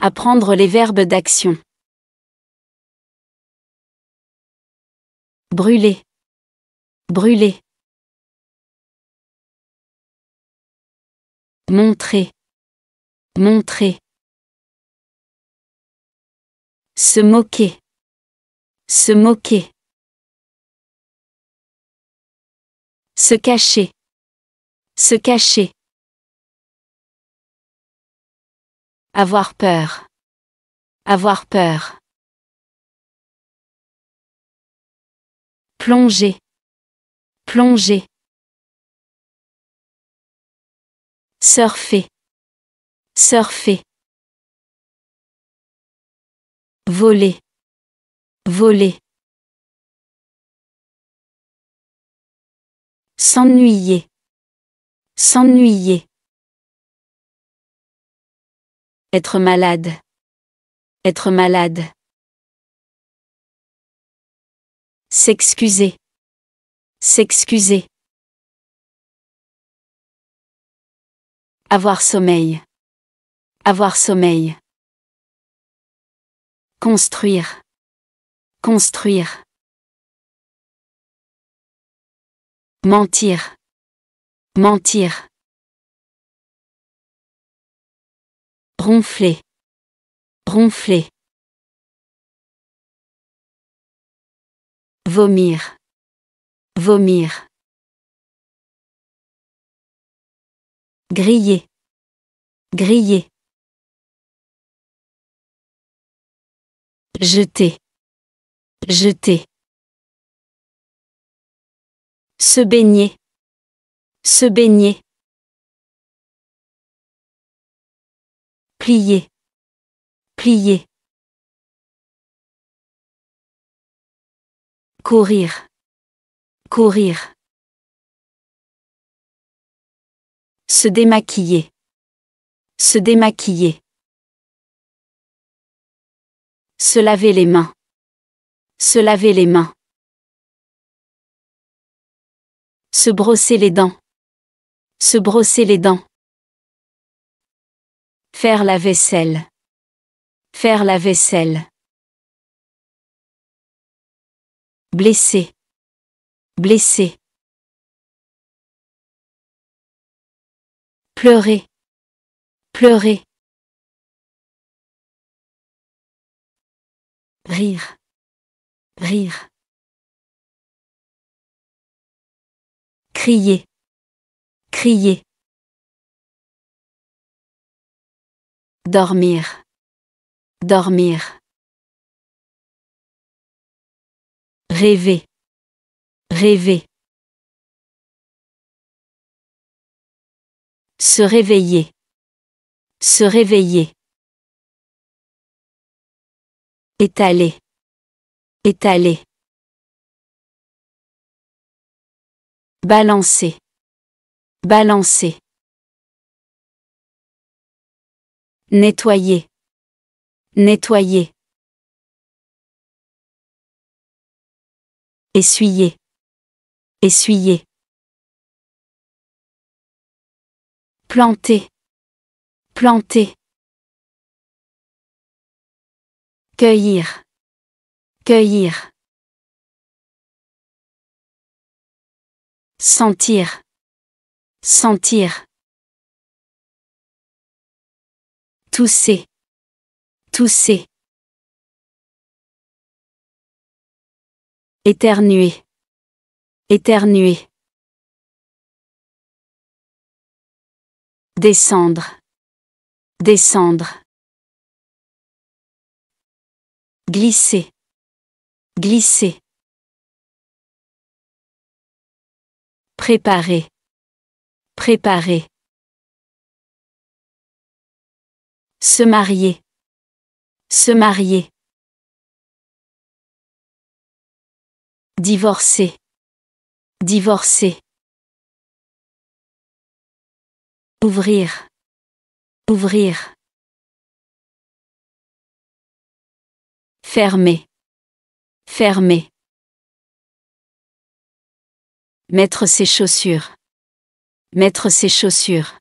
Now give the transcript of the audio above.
Apprendre les verbes d'action. Brûler. Brûler. Montrer. Montrer. Se moquer. Se moquer. Se cacher. Se cacher. Avoir peur. Avoir peur. Plonger. Plonger. Surfer. Surfer. Voler. Voler. S'ennuyer. S'ennuyer. Être malade. Être malade. S'excuser. S'excuser. Avoir sommeil. Avoir sommeil. Construire. Construire. Mentir. Mentir. ronfler, ronfler. Vomir, vomir. Griller, griller. Jeter, jeter. Se baigner, se baigner. plier, plier. Courir, courir. Se démaquiller, se démaquiller. Se laver les mains, se laver les mains. Se brosser les dents, se brosser les dents. Faire la vaisselle. Faire la vaisselle. Blesser. Blesser. Pleurer. Pleurer. Rire. Rire. Crier. Crier. Dormir. Dormir. Rêver. Rêver. Se réveiller. Se réveiller. Étaler. Étaler. Balancer. Balancer. Nettoyer. Nettoyer. Essuyer. Essuyer. Planter. Planter. Cueillir. Cueillir. Sentir. Sentir. Tousser. Tousser. Éternuer. Éternuer. Descendre. Descendre. Glisser. Glisser. Préparer. Préparer. Se marier. Se marier. Divorcer. Divorcer. Ouvrir. Ouvrir. Fermer. Fermer. Mettre ses chaussures. Mettre ses chaussures.